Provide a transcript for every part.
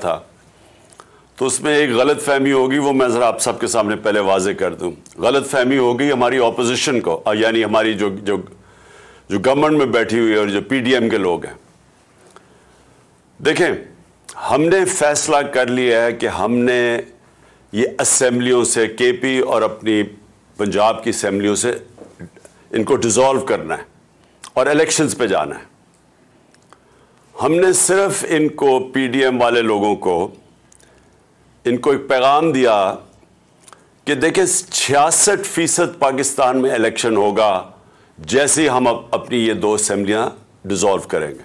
था तो उसमें एक गलत फहमी होगी वो मैं ज़रा आप सबके सामने पहले वाजे कर दूं गलत फहमी होगी हमारी ऑपोजिशन को यानी हमारी जो जो जो गवर्नमेंट में बैठी हुई है और जो पीडीएम के लोग हैं देखें हमने फैसला कर लिया है कि हमने ये असेंबलियों से केपी और अपनी पंजाब की असेंबलियों से इनको डिज़ोल्व करना है और इलेक्शंस पे जाना है हमने सिर्फ इनको पीडीएम वाले लोगों को इनको एक पैगाम दिया कि देखिए छियासठ फीसद पाकिस्तान में इलेक्शन होगा जैसे हम अब अपनी ये दो असम्बलियाँ डिज़ोल्व करेंगे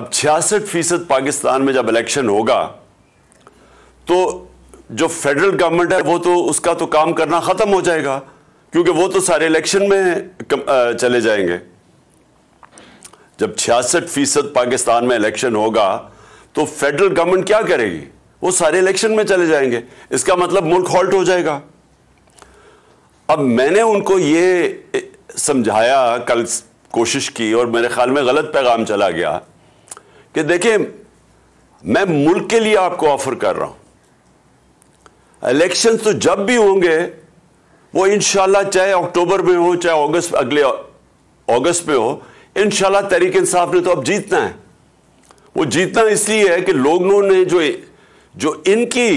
अब छियासठ फीसद पाकिस्तान में जब इलेक्शन होगा तो जो फेडरल गवर्नमेंट है वो तो उसका तो काम करना ख़त्म हो जाएगा क्योंकि वो तो सारे इलेक्शन में चले जाएंगे जब छियासठ फीसद पाकिस्तान में इलेक्शन होगा तो फेडरल गवर्नमेंट क्या करेगी वो सारे इलेक्शन में चले जाएंगे इसका मतलब मुल्क हॉल्ट हो जाएगा अब मैंने उनको ये समझाया कल कोशिश की और मेरे ख्याल में गलत पैगाम चला गया कि देखें मैं मुल्क के लिए आपको ऑफर कर रहा हूं इलेक्शन तो जब भी होंगे वो इंशाल्लाह चाहे अक्टूबर में हो चाहे अगस्त अगले अगस्त में हो इन तहरीक इंसाफ ने तो अब जीतना है वो जीतना इसलिए है कि लोगों ने जो जो इनकी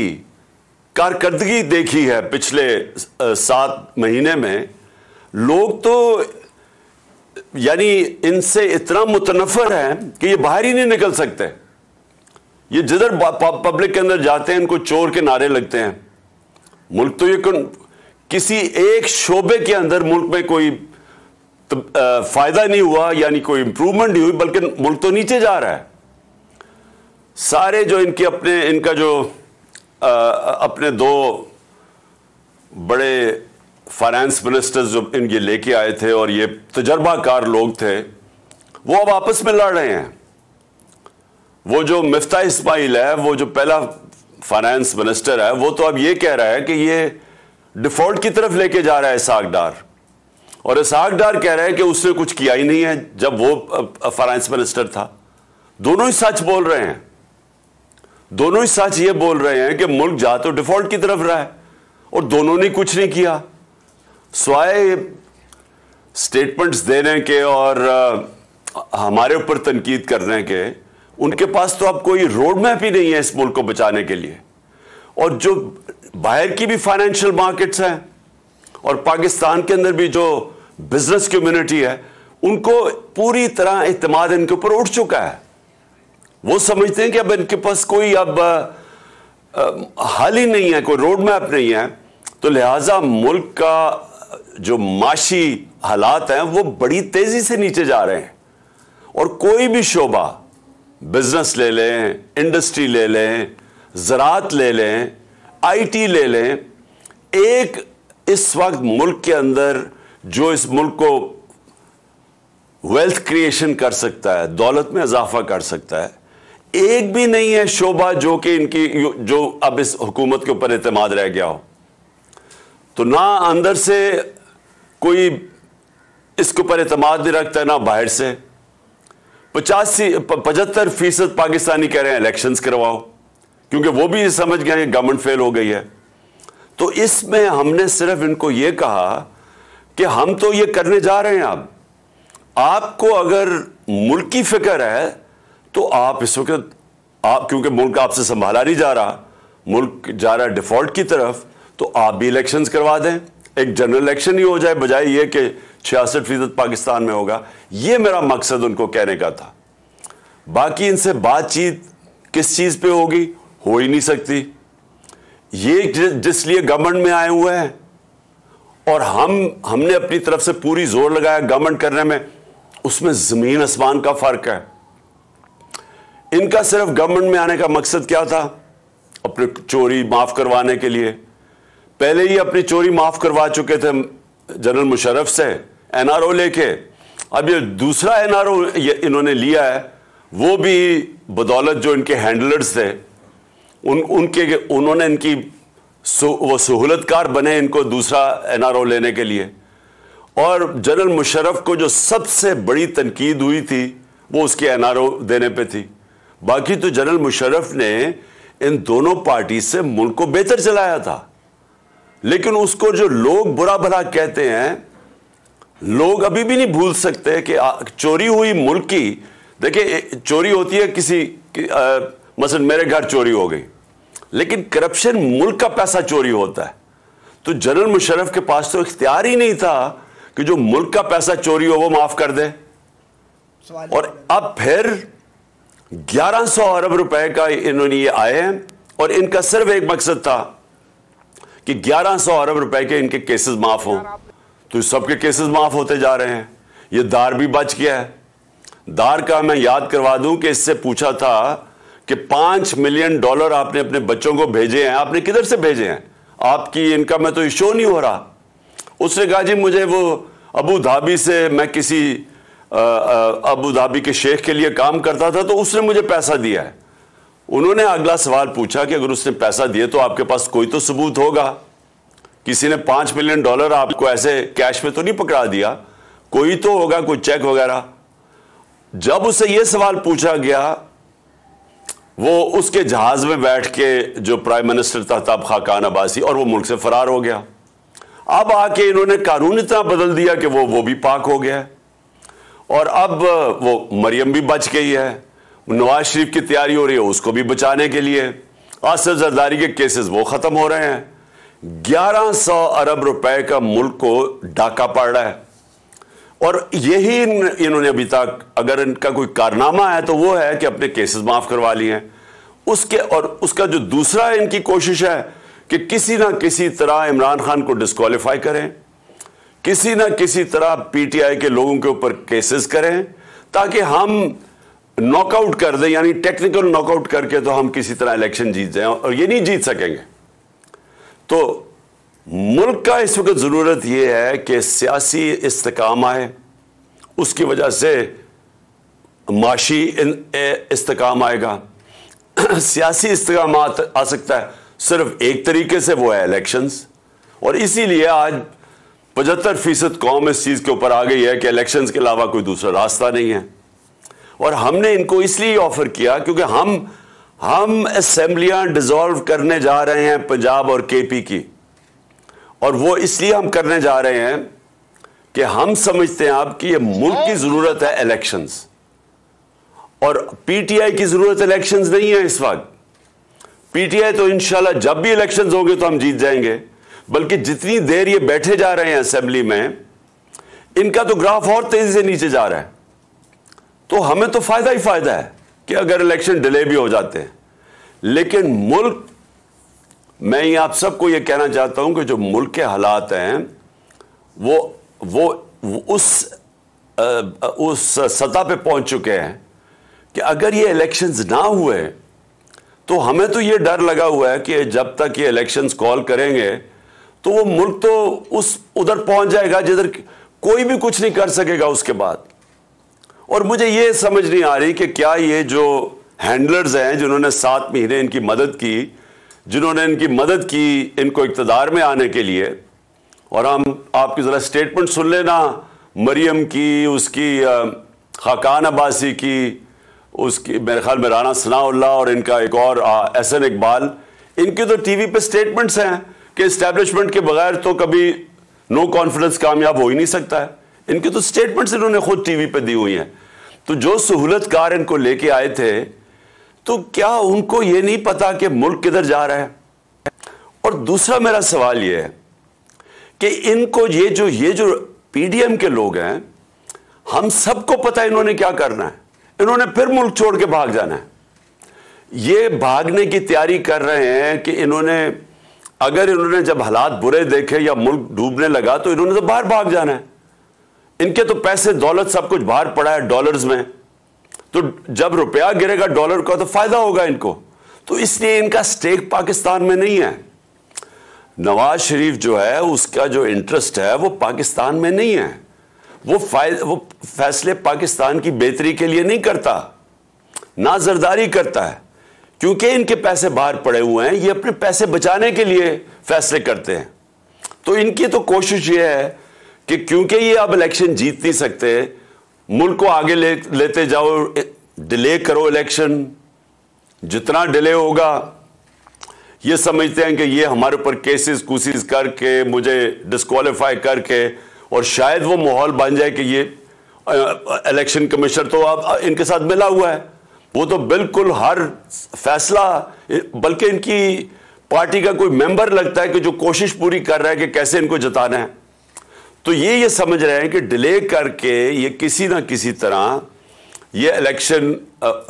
कारकर्दगी देखी है पिछले सात महीने में लोग तो यानी इनसे इतना मुतनफर हैं कि ये बाहर ही नहीं निकल सकते ये जिधर पब्लिक के अंदर जाते हैं इनको चोर के नारे लगते हैं मुल्क तो ये किसी एक शोबे के अंदर मुल्क में कोई तो फ़ायदा नहीं हुआ यानी कोई इंप्रूवमेंट नहीं हुई बल्कि मुल्क तो नीचे जा रहा है सारे जो इनके अपने इनका जो आ, अपने दो बड़े फाइनेंस मिनिस्टर्स जो इनके लेके आए थे और ये तजर्बाकार लोग थे वो अब आपस में लड़ रहे हैं वो जो मिफ्ता इस्माइल है वो जो पहला फाइनेंस मिनिस्टर है वो तो अब ये कह रहा है कि ये डिफॉल्ट की तरफ लेके जा रहा है सागडार और इसहाक डार कह रहे हैं कि उसने कुछ किया ही नहीं है जब वो फाइनेंस मिनिस्टर था दोनों ही सच बोल रहे हैं दोनों ही सच ये बोल रहे हैं कि मुल्क जा तो डिफॉल्ट की तरफ रहा है और दोनों ने कुछ नहीं किया स्वाय स्टेटमेंट्स देने के और हमारे ऊपर तनकीद करने के उनके पास तो अब कोई रोड मैप ही नहीं है इस मुल्क को बचाने के लिए और जो बाहर की भी फाइनेंशियल मार्केट्स हैं और पाकिस्तान के अंदर भी जो बिजनेस कम्युनिटी है उनको पूरी तरह इतमाद इनके ऊपर उठ चुका है वो समझते हैं कि अब इनके पास कोई अब हल ही नहीं है कोई रोड मैप नहीं है तो लिहाजा मुल्क का जो माशी हालात हैं वो बड़ी तेज़ी से नीचे जा रहे हैं और कोई भी शोबा बिजनेस ले लें इंडस्ट्री ले लें ज़रात ले लें आईटी ले लें एक इस वक्त मुल्क के अंदर जो इस मुल्क को वेल्थ क्रिएशन कर सकता है दौलत में इजाफा कर सकता है एक भी नहीं है शोभा जो कि इनकी जो अब इस हुकूमत के ऊपर एतमाद रह गया हो तो ना अंदर से कोई इसके ऊपर एतमाद नहीं रखता है ना बाहर से पचासी पचहत्तर फीसद पाकिस्तानी कह रहे हैं इलेक्शन करवाओ क्योंकि वो भी समझ गए गवर्नमेंट फेल हो गई है तो इसमें हमने सिर्फ इनको ये कहा कि हम तो ये करने जा रहे हैं आप आपको अगर मुल्क की फिक्र है तो आप इस वक्त आप क्योंकि मुल्क आपसे संभाला नहीं जा रहा मुल्क जा रहा है डिफॉल्ट की तरफ तो आप भी इलेक्शन करवा दें एक जनरल इलेक्शन ही हो जाए बजाय ये कि छियासठ फीसद पाकिस्तान में होगा ये मेरा मकसद उनको कहने का था बाकी इनसे बातचीत किस चीज़ पे होगी हो ही नहीं सकती ये जिसलिए गवर्नमेंट में आए हुए हैं और हम हमने अपनी तरफ से पूरी जोर लगाया गवर्नमेंट करने में उसमें जमीन आसमान का फर्क है इनका सिर्फ गवर्नमेंट में आने का मकसद क्या था अपने चोरी माफ करवाने के लिए पहले ही अपनी चोरी माफ करवा चुके थे जनरल मुशरफ से एनआरओ लेके अब ये दूसरा एनआरओ इन्होंने लिया है वो भी बदौलत जो इनके हैंडलर्स थे उन उनके उन्होंने इनकी सु, वो सहूलतकार बने इनको दूसरा एनआरओ लेने के लिए और जनरल मुशरफ को जो सबसे बड़ी तनकीद हुई थी वो उसके एनआरओ देने पे थी बाकी तो जनरल मुशरफ ने इन दोनों पार्टी से मुल्क को बेहतर चलाया था लेकिन उसको जो लोग बुरा भला कहते हैं लोग अभी भी नहीं भूल सकते कि चोरी हुई मुल्क की देखिए चोरी होती है किसी कि, मसलन मेरे घर चोरी हो गई लेकिन करप्शन मुल्क का पैसा चोरी होता है तो जनरल मुशरफ के पास तो इख्तियार ही नहीं था कि जो मुल्क का पैसा चोरी हो वो माफ कर दे और अब फिर 1100 अरब रुपए का इन्होंने ये आए हैं और इनका सिर्फ एक मकसद था कि 1100 अरब रुपए के इनके केसेस माफ हों तो सबके केसेस माफ होते जा रहे हैं ये दार भी बच गया है दार का मैं याद करवा दूं कि इससे पूछा था कि पांच मिलियन डॉलर आपने अपने बच्चों को भेजे हैं आपने किधर से भेजे हैं आपकी इनकम में तो शो नहीं हो रहा उसने कहा जी मुझे वो अबू धाबी से मैं किसी अबू धाबी के शेख के लिए काम करता था तो उसने मुझे पैसा दिया है उन्होंने अगला सवाल पूछा कि अगर उसने पैसा दिया तो आपके पास कोई तो सबूत होगा किसी ने पांच मिलियन डॉलर आपको ऐसे कैश में तो नहीं पकड़ा दिया कोई तो होगा कोई चेक वगैरह जब उससे यह सवाल पूछा गया वो उसके जहाज़ में बैठ के जो प्राइम मिनिस्टर था तब खाकान अबासी और वो मुल्क से फरार हो गया अब आके इन्होंने कानून इतना बदल दिया कि वो वो भी पाक हो गया और अब वो मरियम भी बच गई है नवाज शरीफ की तैयारी हो रही है उसको भी बचाने के लिए आसफ जरदारी के केसेस वो ख़त्म हो रहे हैं ग्यारह सौ अरब रुपए का मुल्क को डाका पड़ रहा है और यही इन्होंने अभी तक अगर इनका कोई कारनामा है तो वो है कि अपने केसेस माफ करवा लिए हैं उसके और उसका जो दूसरा इनकी कोशिश है कि किसी ना किसी तरह इमरान खान को डिस्कालीफाई करें किसी ना किसी तरह पीटीआई के लोगों के ऊपर केसेस करें ताकि हम नॉकआउट कर दें यानी टेक्निकल नॉकआउट करके तो हम किसी तरह इलेक्शन जीत जाए और ये नहीं जीत सकेंगे तो मुल्क का इस वक्त ज़रूरत यह है कि सियासी इस्तकाम आए उसकी वजह से माशी इस्तकाम आएगा सियासी इस्तकाम आ सकता है सिर्फ एक तरीके से वो है इलेक्शंस और इसीलिए आज पचहत्तर फीसद कौम इस चीज़ के ऊपर आ गई है कि इलेक्शंस के अलावा कोई दूसरा रास्ता नहीं है और हमने इनको इसलिए ऑफर किया क्योंकि हम हम असेंबलियां डिजॉल्व करने जा रहे हैं पंजाब और केपी की और वो इसलिए हम करने जा रहे हैं कि हम समझते हैं आप कि ये मुल्क की ज़रूरत है इलेक्शंस और पीटीआई की ज़रूरत इलेक्शंस नहीं है इस वक्त पीटीआई तो इंशाल्लाह जब भी इलेक्शंस होंगे तो हम जीत जाएंगे बल्कि जितनी देर ये बैठे जा रहे हैं असेंबली में इनका तो ग्राफ और तेज़ी से नीचे जा रहा है तो हमें तो फ़ायदा ही फ़ायदा है कि अगर इलेक्शन डिले भी हो जाते हैं लेकिन मुल्क मैं ये आप सबको ये कहना चाहता हूं कि जो मुल्क के हालात हैं वो वो उस आ, उस सतह पे पहुंच चुके हैं कि अगर ये इलेक्शंस ना हुए तो हमें तो ये डर लगा हुआ है कि जब तक ये इलेक्शंस कॉल करेंगे तो वो मुल्क तो उस उधर पहुंच जाएगा जिधर कोई भी कुछ नहीं कर सकेगा उसके बाद और मुझे ये समझ नहीं आ रही कि क्या ये जो हैंडलर्स हैं जिन्होंने सात महीने इनकी मदद की जिन्होंने इनकी मदद की इनको इकतदार में आने के लिए और हम आपकी ज़रा स्टेटमेंट सुन लेना मरियम की उसकी खाकान अब्बासी की उसकी मेरे ख्याल में राना सनाउल्ला और इनका एक और एहसन इकबाल इनके तो टीवी पे स्टेटमेंट्स हैं कि इस्टेब्लिशमेंट के बगैर तो कभी नो कॉन्फिडेंस कामयाब हो ही नहीं सकता है इनके तो स्टेटमेंट्स इन्होंने खुद टीवी पे दी हुई हैं तो जो सहूलत कार इनको लेके आए थे तो क्या उनको ये नहीं पता कि मुल्क किधर जा रहा है और दूसरा मेरा सवाल ये है कि इनको ये जो ये जो पीडीएम के लोग हैं हम सबको पता है इन्होंने क्या करना है इन्होंने फिर मुल्क छोड़ के भाग जाना है ये भागने की तैयारी कर रहे हैं कि इन्होंने अगर इन्होंने जब हालात बुरे देखे या मुल्क डूबने लगा तो इन्होंने तो बाहर भाग जाना है इनके तो पैसे दौलत सब कुछ बाहर पड़ा है डॉलर्स में तो जब रुपया गिरेगा डॉलर का तो फायदा होगा इनको तो इसलिए इनका स्टेक पाकिस्तान में नहीं है नवाज शरीफ जो है उसका जो इंटरेस्ट है वो पाकिस्तान में नहीं है वो वो फैसले पाकिस्तान की बेहतरी के लिए नहीं करता ना जरदारी करता है क्योंकि इनके पैसे बाहर पड़े हुए हैं ये अपने पैसे बचाने के लिए फैसले करते हैं तो इनकी तो कोशिश ये है कि क्योंकि ये अब इलेक्शन जीत नहीं सकते मुल्क को आगे ले लेते जाओ डिले करो इलेक्शन जितना डिले होगा ये समझते हैं कि ये हमारे ऊपर केसेस कूसीज करके मुझे डिस्कालीफाई करके और शायद वो माहौल बन जाए कि ये इलेक्शन कमिश्नर तो आप इनके साथ मिला हुआ है वो तो बिल्कुल हर फैसला बल्कि इनकी पार्टी का कोई मेंबर लगता है कि जो कोशिश पूरी कर रहा है कि कैसे इनको जताना है तो ये ये समझ रहे हैं कि डिले करके ये किसी ना किसी तरह ये इलेक्शन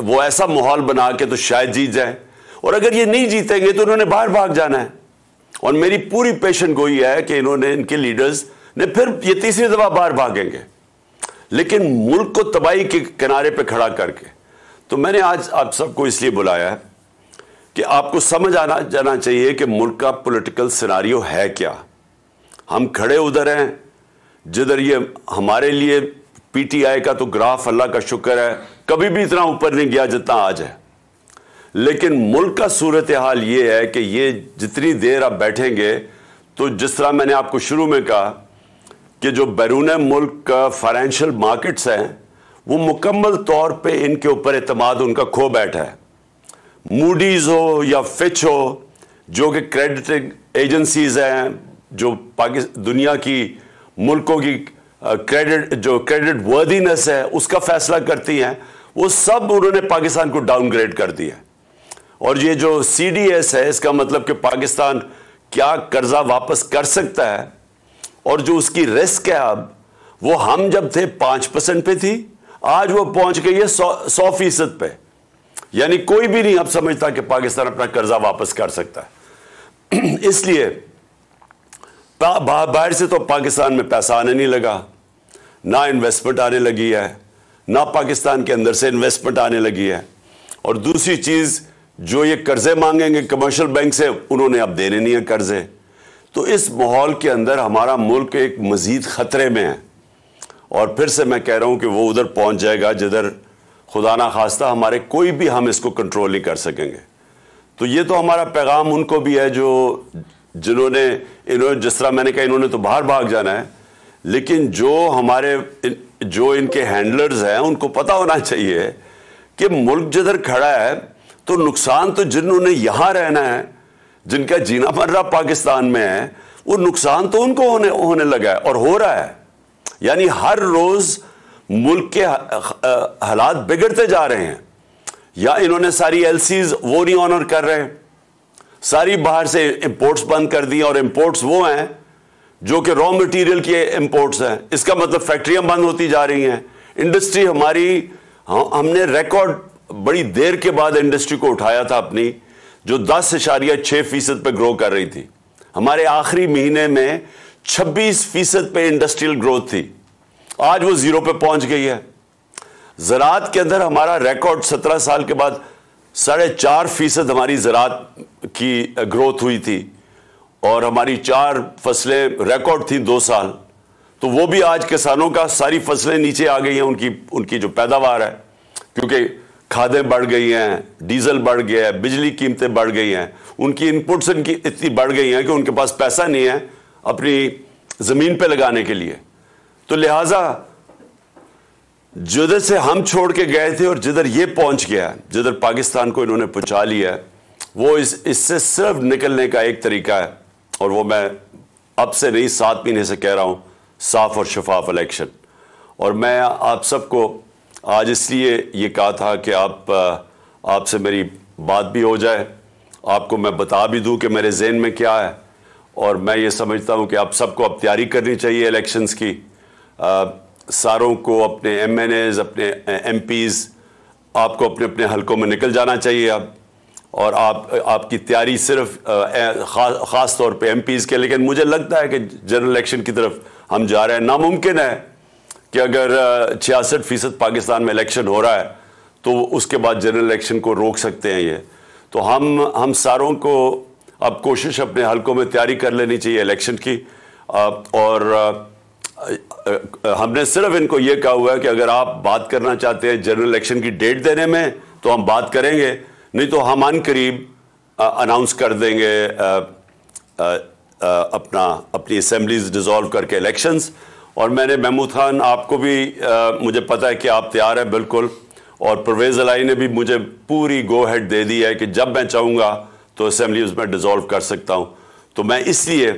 वो ऐसा माहौल बना के तो शायद जीत जाए और अगर ये नहीं जीतेंगे तो उन्होंने बाहर भाग जाना है और मेरी पूरी पेशन गोई है कि इन्होंने इनके लीडर्स ने फिर ये तीसरी दफा बाहर भागेंगे लेकिन मुल्क को तबाही के किनारे पर खड़ा करके तो मैंने आज आप सबको इसलिए बुलाया है कि आपको समझ आना जाना चाहिए कि मुल्क का पोलिटिकल सिनारियो है क्या हम खड़े उधर हैं जिधर ये हमारे लिए पीटीआई का तो ग्राफ अल्लाह का शुक्र है कभी भी इतना ऊपर नहीं गया जितना आज है लेकिन मुल्क का सूरत हाल ये है कि ये जितनी देर आप बैठेंगे तो जिस तरह मैंने आपको शुरू में कहा कि जो बैरून मुल्क का फाइनेंशियल मार्केट्स हैं वो मुकम्मल तौर पे इनके ऊपर अतमाद उनका खो बैठा है मूडीज़ हो या फिच हो जो कि क्रेडिट एजेंसीज हैं जो पाकिस्तान दुनिया की मुल्कों की क्रेडिट जो क्रेडिट वर्दीनेस है उसका फैसला करती हैं वो सब उन्होंने पाकिस्तान को डाउनग्रेड कर दिया और ये जो सी डी एस है इसका मतलब कि पाकिस्तान क्या कर्जा वापस कर सकता है और जो उसकी रिस्क है अब वो हम जब थे पाँच परसेंट पे थी आज वो पहुंच गई है सौ सौ फीसद पे यानी कोई भी नहीं अब समझता कि पाकिस्तान अपना कर्जा वापस कर सकता है इसलिए बाहर से तो पाकिस्तान में पैसा आने नहीं लगा ना इन्वेस्टमेंट आने लगी है ना पाकिस्तान के अंदर से इन्वेस्टमेंट आने लगी है और दूसरी चीज़ जो ये कर्ज़े मांगेंगे कमर्शियल बैंक से उन्होंने अब देने नहीं है कर्ज़े तो इस माहौल के अंदर हमारा मुल्क एक मज़ीद ख़तरे में है और फिर से मैं कह रहा हूँ कि वो उधर पहुँच जाएगा जिधर खुदा ना खास्ता हमारे कोई भी हम इसको कंट्रोल नहीं कर सकेंगे तो ये तो हमारा पैगाम उनको भी है जो जिन्होंने इन्होंने जिस तरह मैंने कहा इन्होंने तो बाहर भाग जाना है लेकिन जो हमारे इन, जो इनके हैंडलर्स हैं उनको पता होना चाहिए कि मुल्क जिधर खड़ा है तो नुकसान तो जिन्होंने यहाँ रहना है जिनका जीना मर्रा पाकिस्तान में है वो नुकसान तो उनको होने होने लगा है और हो रहा है यानी हर रोज़ मुल्क के हालात बिगड़ते जा रहे हैं या इन्होंने सारी एलसीज वो नहीं ऑनर कर रहे हैं सारी बाहर से इंपोर्ट्स बंद कर दी और इंपोर्ट्स वो हैं जो कि रॉ मटेरियल के इंपोर्ट्स हैं इसका मतलब फैक्ट्रियां बंद होती जा रही हैं इंडस्ट्री हमारी हाँ, हमने रिकॉर्ड बड़ी देर के बाद इंडस्ट्री को उठाया था अपनी जो दस इशारिया छः फीसद पर ग्रो कर रही थी हमारे आखिरी महीने में छब्बीस फीसद पर इंडस्ट्रियल ग्रोथ थी आज वो ज़ीरो पे पहुंच गई है ज़रात के अंदर हमारा रिकॉर्ड सत्रह साल के बाद साढ़े चार फीसद हमारी ज़रात की ग्रोथ हुई थी और हमारी चार फसलें रिकॉर्ड थी दो साल तो वो भी आज किसानों का सारी फसलें नीचे आ गई हैं उनकी उनकी जो पैदावार है क्योंकि खादें बढ़ गई हैं डीजल बढ़ गया है बिजली कीमतें बढ़ गई हैं उनकी इनपुट्स इनकी इतनी बढ़ गई हैं कि उनके पास पैसा नहीं है अपनी ज़मीन पर लगाने के लिए तो लिहाजा जिधर से हम छोड़ के गए थे और जिधर ये पहुंच गया है जिधर पाकिस्तान को इन्होंने पहुंचा लिया है वो इस इससे सिर्फ निकलने का एक तरीका है और वो मैं अब से नहीं सात महीने से कह रहा हूँ साफ और शफाफ इलेक्शन और मैं आप सबको आज इसलिए ये कहा था कि आप आपसे मेरी बात भी हो जाए आपको मैं बता भी दूं कि मेरे जहन में क्या है और मैं ये समझता हूँ कि आप सबको अब तैयारी करनी चाहिए इलेक्शंस की आ, सारों को अपने एम एन एज अपने एम पीज़ आपको अपने अपने हलकों में निकल जाना चाहिए आप और आप आपकी तैयारी सिर्फ खा, ख़ास तौर पे एम पीज़ के लेकिन मुझे लगता है कि जनरल इलेक्शन की तरफ हम जा रहे हैं नामुमकिन है कि अगर छियासठ फ़ीसद पाकिस्तान में इलेक्शन हो रहा है तो उसके बाद जनरल इलेक्शन को रोक सकते हैं ये तो हम हम सारों को अब कोशिश अपने हलकों में तैयारी कर लेनी चाहिए इलेक्शन की और हमने सिर्फ इनको ये कहा हुआ है कि अगर आप बात करना चाहते हैं जनरल इलेक्शन की डेट देने में तो हम बात करेंगे नहीं तो हम अन करीब अनाउंस कर देंगे आ, आ, आ, अपना अपनी असम्बलीज डिज़ोल्व करके इलेक्शंस और मैंने महमूद खान आपको भी आ, मुझे पता है कि आप तैयार हैं बिल्कुल और परवेज़ अलाई ने भी मुझे पूरी गो हेड दे दी है कि जब मैं चाहूँगा तो असम्बली उसमें डिज़ोल्व कर सकता हूँ तो मैं इसलिए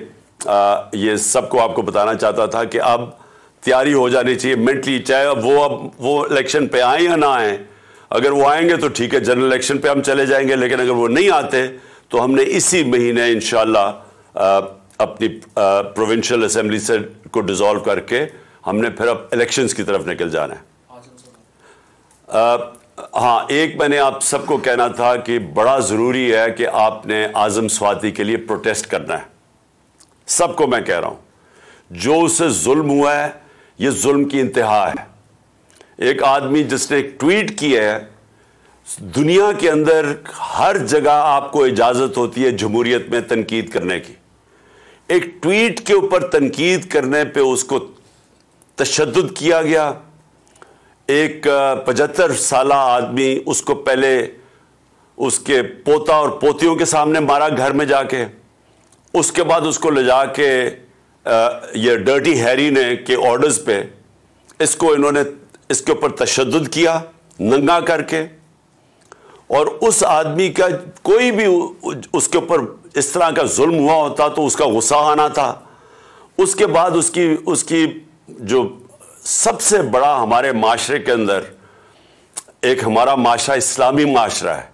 आ, ये सबको आपको बताना चाहता था कि अब तैयारी हो जानी चाहिए मेंटली चाहे अब वो अब वो इलेक्शन पे आए या ना आए अगर वो आएंगे तो ठीक है जनरल इलेक्शन पे हम चले जाएंगे लेकिन अगर वो नहीं आते तो हमने इसी महीने इन अपनी प्रोविंशियल असेंबली से को डिज़ोल्व करके हमने फिर अब इलेक्शंस की तरफ निकल जाना है हाँ एक मैंने आप सबको कहना था कि बड़ा ज़रूरी है कि आपने आज़म स्वाति के लिए प्रोटेस्ट करना है सबको मैं कह रहा हूं जो उसे जुल्म हुआ है ये जुल्म की इंतहा है एक आदमी जिसने एक ट्वीट किया है दुनिया के अंदर हर जगह आपको इजाजत होती है जमहूरियत में तनकीद करने की एक ट्वीट के ऊपर तनकीद करने पे उसको तशद किया गया एक पचहत्तर साल आदमी उसको पहले उसके पोता और पोतियों के सामने मारा घर में जाके उसके बाद उसको ले जा के ये डर्टी हैरी ने के ऑर्डर्स पे इसको इन्होंने इसके ऊपर तशद किया नंगा करके और उस आदमी का कोई भी उसके ऊपर इस तरह का जुल्म हुआ होता तो उसका गुस्सा आना था उसके बाद उसकी उसकी जो सबसे बड़ा हमारे माशरे के अंदर एक हमारा माशरा इस्लामी माशरा है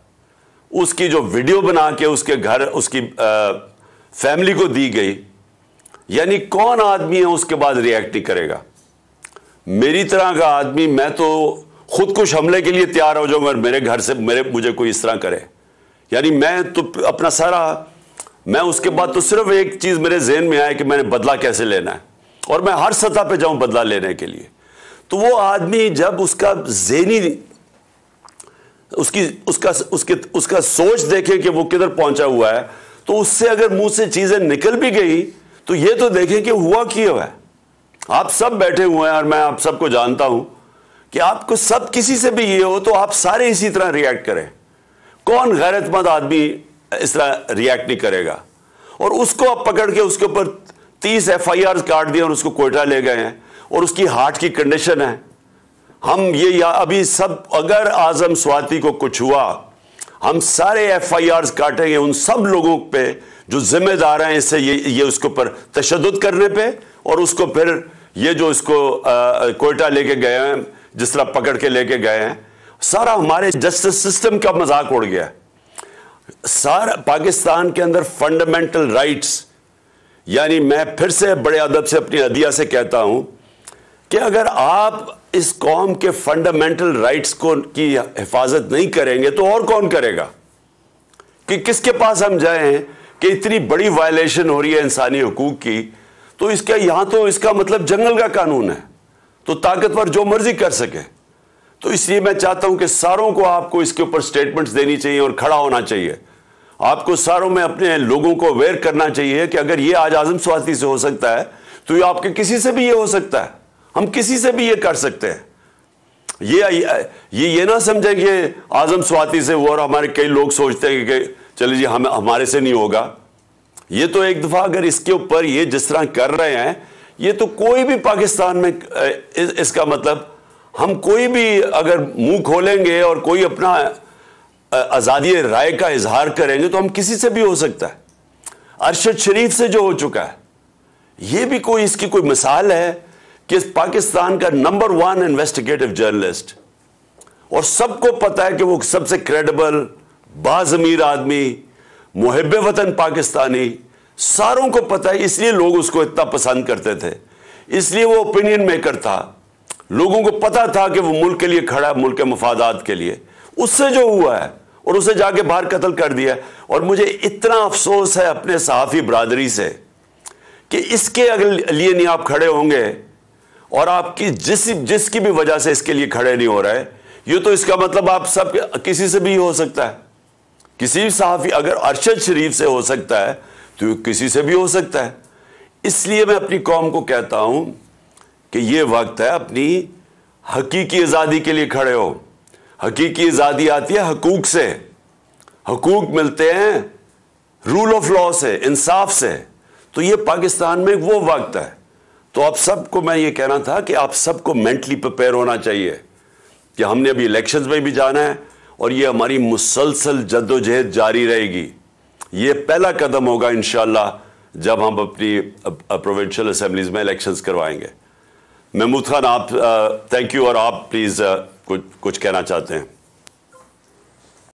उसकी जो वीडियो बना के उसके घर उसकी आ, फैमिली को दी गई यानी कौन आदमी है उसके बाद रिएक्ट नहीं करेगा मेरी तरह का आदमी मैं तो खुद कुछ हमले के लिए तैयार हो जाऊँ मेरे घर से मेरे मुझे कोई इस तरह करे यानी मैं तो अपना सारा मैं उसके बाद तो सिर्फ एक चीज़ मेरे जहन में आया कि मैंने बदला कैसे लेना है और मैं हर सतह पे जाऊं बदला लेने के लिए तो वो आदमी जब उसका जहनी उसकी उसका उसके उसका सोच देखे कि वो किधर पहुंचा हुआ है तो उससे अगर मुंह से चीजें निकल भी गई तो ये तो देखें कि हुआ क्यों है आप सब बैठे हुए हैं और मैं आप सबको जानता हूं कि आपको सब किसी से भी ये हो तो आप सारे इसी तरह रिएक्ट करें कौन गैरतमंद आदमी इस तरह रिएक्ट नहीं करेगा और उसको आप पकड़ के उसके ऊपर तीस एफ आई आर काट दिए और उसको कोयटा ले गए हैं और उसकी हार्ट की कंडीशन है हम ये या अभी सब अगर आजम स्वाति को कुछ हुआ हम सारे एफ आई आर काटेंगे उन सब लोगों पे जो जिम्मेदार हैं इससे ये ये उसके ऊपर तशद करने पे और उसको फिर ये जो इसको कोयटा लेके गए हैं जिस तरह पकड़ के लेके गए हैं सारा हमारे जस्टिस सिस्टम का मजाक उड़ गया सारा पाकिस्तान के अंदर फंडामेंटल राइट्स यानी मैं फिर से बड़े अदब से अपनी अदिया से कहता हूं कि अगर आप इस कौम के फंडामेंटल राइट्स को की हिफाजत नहीं करेंगे तो और कौन करेगा कि किसके पास हम जाए कि इतनी बड़ी वायलेशन हो रही है इंसानी हकूक की तो इसका यहां तो इसका मतलब जंगल का कानून है तो ताकतवर जो मर्जी कर सके तो इसलिए मैं चाहता हूं कि सारों को आपको इसके ऊपर स्टेटमेंट्स देनी चाहिए और खड़ा होना चाहिए आपको सारों में अपने लोगों को अवेयर करना चाहिए कि अगर ये आज आजम स्वाति से हो सकता है तो ये आपके किसी से भी ये हो सकता है हम किसी से भी ये कर सकते हैं ये ये ये ना समझें कि आज़म स्वाति से वो और हमारे कई लोग सोचते हैं कि चलिए जी हम हमारे से नहीं होगा ये तो एक दफ़ा अगर इसके ऊपर ये जिस तरह कर रहे हैं ये तो कोई भी पाकिस्तान में इस, इसका मतलब हम कोई भी अगर मुंह खोलेंगे और कोई अपना आज़ादी राय का इजहार करेंगे तो हम किसी से भी हो सकता है अरशद शरीफ से जो हो चुका है ये भी कोई इसकी कोई मिसाल है कि पाकिस्तान का नंबर वन इन्वेस्टिगेटिव जर्नलिस्ट और सबको पता है कि वो सबसे क्रेडिबल बाजमीर आदमी मुहब वतन पाकिस्तानी सारों को पता है इसलिए लोग उसको इतना पसंद करते थे इसलिए वो ओपिनियन मेकर था लोगों को पता था कि वो मुल्क के लिए खड़ा है मुल्क के मफादात के लिए उससे जो हुआ है और उसे जाके बाहर कत्ल कर दिया और मुझे इतना अफसोस है अपने सहाफ़ी बरदरी से कि इसके अगर लिए नहीं आप खड़े होंगे और आपकी जिस जिसकी भी वजह से इसके लिए खड़े नहीं हो रहे ये तो इसका मतलब आप सब किसी से भी हो सकता है किसी सहाफ़ी अगर अरशद शरीफ से हो सकता है तो किसी से भी हो सकता है इसलिए मैं अपनी कौम को कहता हूं कि यह वक्त है अपनी हकीकी आज़ादी के लिए खड़े हो हकीकी आज़ादी आती है हकूक से हकूक मिलते हैं रूल ऑफ लॉ से इंसाफ से तो यह पाकिस्तान में वो वक्त है तो आप सबको मैं ये कहना था कि आप सबको मेंटली प्रिपेयर होना चाहिए कि हमने अभी इलेक्शन में भी जाना है और ये हमारी मुसलसल जद्दोजहद जारी रहेगी ये पहला कदम होगा इन जब हम अपनी प्रोविंशियल असेंबलीज में इलेक्शन करवाएंगे महमूद खान आप थैंक यू और आप प्लीज़ कुछ कुछ कहना चाहते हैं